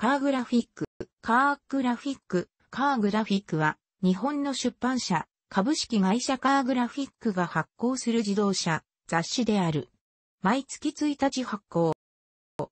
カーグラフィック、カーグラフィック、カーグラフィックは、日本の出版社、株式会社カーグラフィックが発行する自動車、雑誌である。毎月1日発行。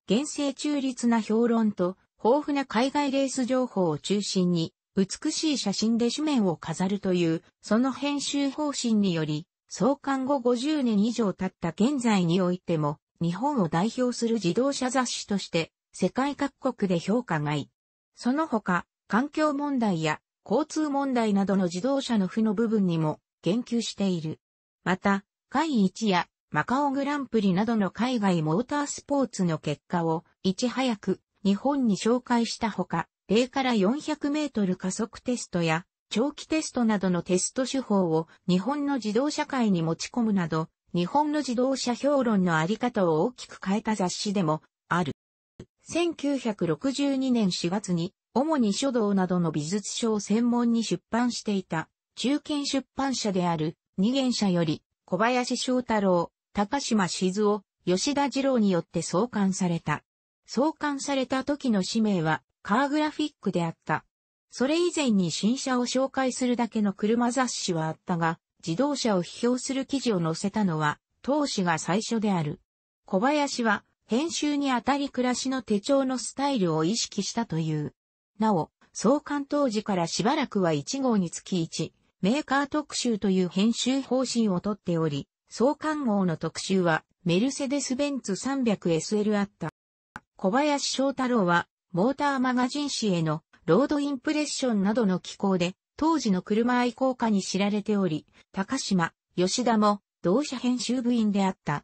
厳正中立な評論と、豊富な海外レース情報を中心に、美しい写真で紙面を飾るという、その編集方針により、創刊後50年以上経った現在においても、日本を代表する自動車雑誌として世界各国で評価外。その他、環境問題や交通問題などの自動車の負の部分にも言及している。また、会一やマカオグランプリなどの海外モータースポーツの結果をいち早く日本に紹介したほか、0から400メートル加速テストや長期テストなどのテスト手法を日本の自動車界に持ち込むなど、日本の自動車評論のあり方を大きく変えた雑誌でも1962年4月に、主に書道などの美術書を専門に出版していた、中堅出版社である、二元社より、小林翔太郎、高島静夫、吉田二郎によって創刊された。創刊された時の使命は、カーグラフィックであった。それ以前に新車を紹介するだけの車雑誌はあったが、自動車を批評する記事を載せたのは、当氏が最初である。小林は、編集にあたり暮らしの手帳のスタイルを意識したという。なお、創刊当時からしばらくは1号につき1、メーカー特集という編集方針をとっており、創刊号の特集は、メルセデス・ベンツ 300SL あった。小林翔太郎は、モーターマガジン誌へのロードインプレッションなどの機構で、当時の車愛好家に知られており、高島、吉田も同社編集部員であった。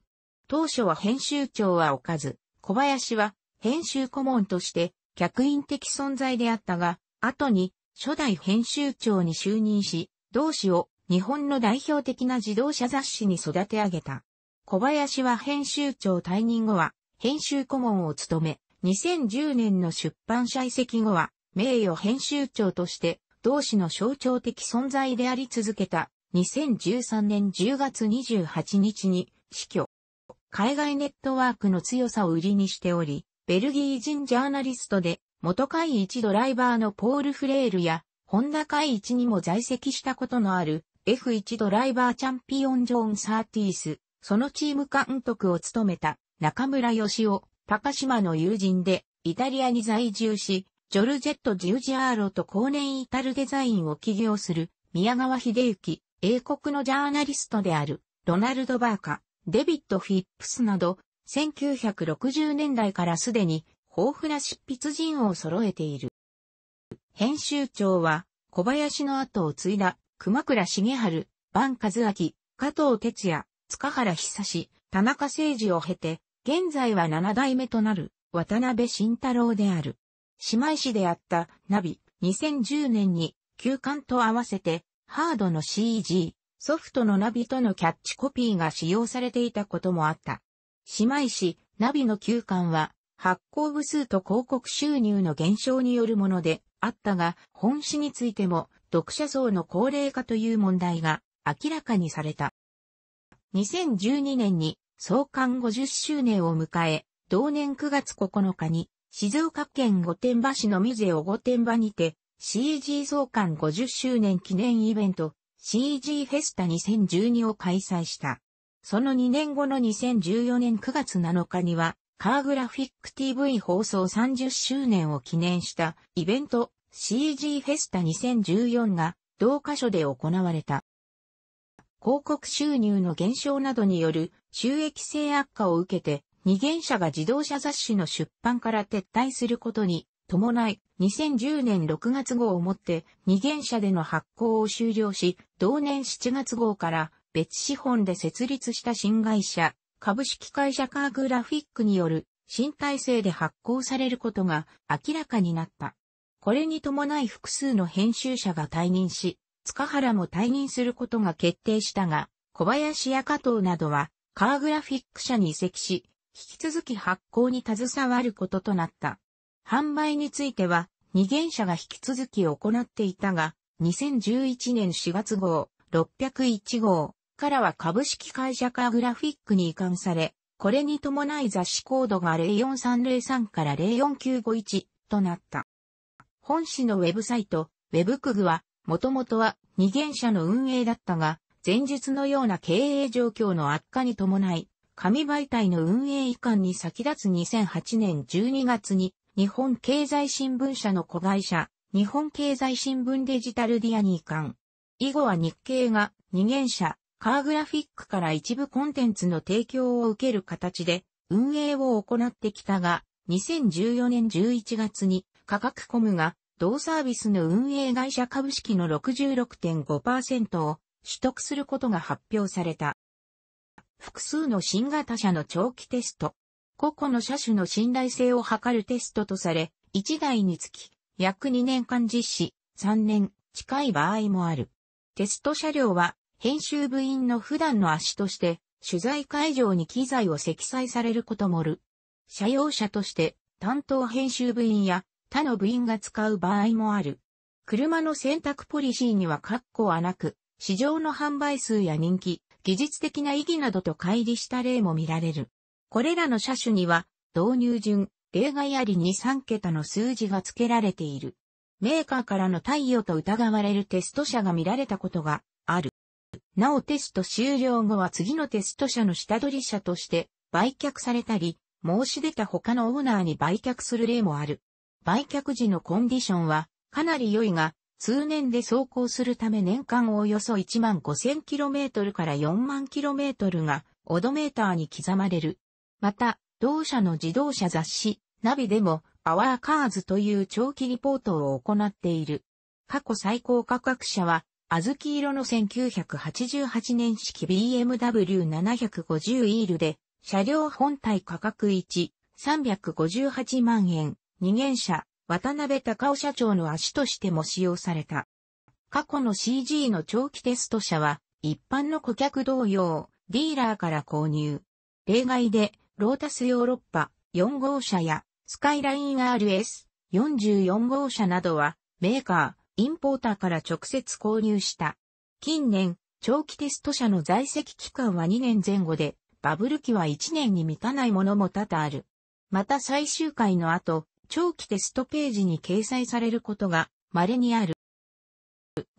当初は編集長は置かず、小林は編集顧問として客員的存在であったが、後に初代編集長に就任し、同志を日本の代表的な自動車雑誌に育て上げた。小林は編集長退任後は編集顧問を務め、2010年の出版社移籍後は名誉編集長として同志の象徴的存在であり続けた。2013年10月28日に死去。海外ネットワークの強さを売りにしており、ベルギー人ジャーナリストで、元会一ドライバーのポール・フレールや、ホンダ会一にも在籍したことのある、F1 ドライバーチャンピオンジョーン・サーティース、そのチーム監督を務めた、中村義夫、高島の友人で、イタリアに在住し、ジョルジェット・ジュージアーロと後年イタルデザインを起業する、宮川秀幸、英国のジャーナリストである、ロナルド・バーカ、デビッド・フィップスなど、1960年代からすでに豊富な執筆陣を揃えている。編集長は、小林の後を継いだ、熊倉茂春、万和明、加藤哲也、塚原久志、田中誠二を経て、現在は7代目となる、渡辺慎太郎である。姉妹市であったナビ、2010年に、休館と合わせて、ハードの CG、ソフトのナビとのキャッチコピーが使用されていたこともあった。姉妹市、ナビの休館は、発行部数と広告収入の減少によるものであったが、本市についても、読者層の高齢化という問題が明らかにされた。2012年に創刊50周年を迎え、同年9月9日に静岡県御殿場市のミゼオ御殿場にて CG 創刊50周年記念イベント CG フェスタ2012を開催した。その2年後の2014年9月7日には、カーグラフィック TV 放送30周年を記念したイベント CG フェスタ2014が同箇所で行われた。広告収入の減少などによる収益性悪化を受けて、二元社が自動車雑誌の出版から撤退することに伴い、2010年6月号をもって二元社での発行を終了し、同年7月号から別資本で設立した新会社、株式会社カーグラフィックによる新体制で発行されることが明らかになった。これに伴い複数の編集者が退任し、塚原も退任することが決定したが、小林や加藤などは、カーグラフィック社に移籍し、引き続き発行に携わることとなった。販売については、二元社が引き続き行っていたが、2011年4月号、601号からは株式会社カーグラフィックに移管され、これに伴い雑誌コードが04303から04951となった。本誌のウェブサイト、ウェブクグは、もともとは二元社の運営だったが、前述のような経営状況の悪化に伴い、紙媒体の運営移管に先立つ2008年12月に日本経済新聞社の子会社、日本経済新聞デジタルディアニー館。以後は日経が二元社、カーグラフィックから一部コンテンツの提供を受ける形で運営を行ってきたが、2014年11月に価格コムが同サービスの運営会社株式の66.5%を取得することが発表された。複数の新型社の長期テスト、個々の車種の信頼性を測るテストとされ、1台につき、約2年間実施、3年、近い場合もある。テスト車両は、編集部員の普段の足として、取材会場に機材を積載されることもある。車用車として、担当編集部員や他の部員が使う場合もある。車の選択ポリシーには括弧はなく、市場の販売数や人気、技術的な意義などと乖離した例も見られる。これらの車種には、導入順、例外あり2、3桁の数字が付けられている。メーカーからの貸与と疑われるテスト車が見られたことがある。なおテスト終了後は次のテスト車の下取り車として売却されたり、申し出た他のオーナーに売却する例もある。売却時のコンディションはかなり良いが、通年で走行するため年間およそ1万 5000km から4万 km がオドメーターに刻まれる。また、同社の自動車雑誌、ナビでも、アワーカーズという長期リポートを行っている。過去最高価格車は、あずき色の1988年式 BMW750 イールで、車両本体価格1、358万円、二元車、渡辺隆夫社長の足としても使用された。過去の CG の長期テスト車は、一般の顧客同様、ディーラーから購入。例外で、ロータスヨーロッパ4号車やスカイライン RS44 号車などはメーカー、インポーターから直接購入した。近年、長期テスト車の在籍期間は2年前後で、バブル期は1年に満たないものも多々ある。また最終回の後、長期テストページに掲載されることが稀にある。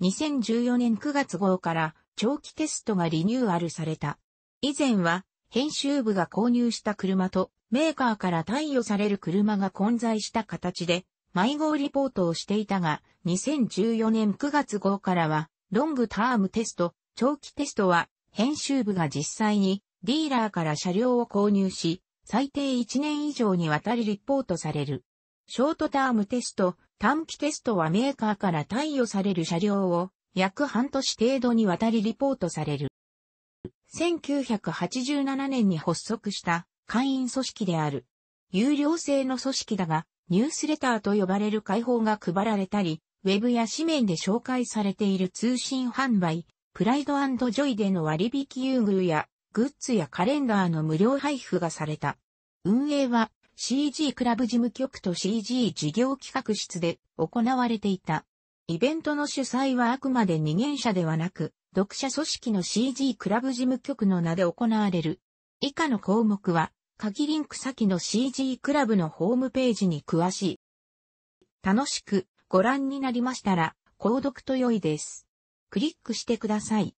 2014年9月号から長期テストがリニューアルされた。以前は編集部が購入した車とメーカーから貸与される車が混在した形で迷子リポートをしていたが、2014年9月号からは、ロングタームテスト、長期テストは、編集部が実際にディーラーから車両を購入し、最低1年以上にわたりリポートされる。ショートタームテスト、短期テストはメーカーから貸与される車両を約半年程度にわたりリポートされる。1987年に発足した会員組織である。有料制の組織だが、ニュースレターと呼ばれる解放が配られたり、ウェブや紙面で紹介されている通信販売、プライドジョイでの割引優遇や、グッズやカレンダーの無料配布がされた。運営は CG クラブ事務局と CG 事業企画室で行われていた。イベントの主催はあくまで二元者ではなく、読者組織の CG クラブ事務局の名で行われる。以下の項目は、鍵リンク先の CG クラブのホームページに詳しい。楽しくご覧になりましたら、購読と良いです。クリックしてください。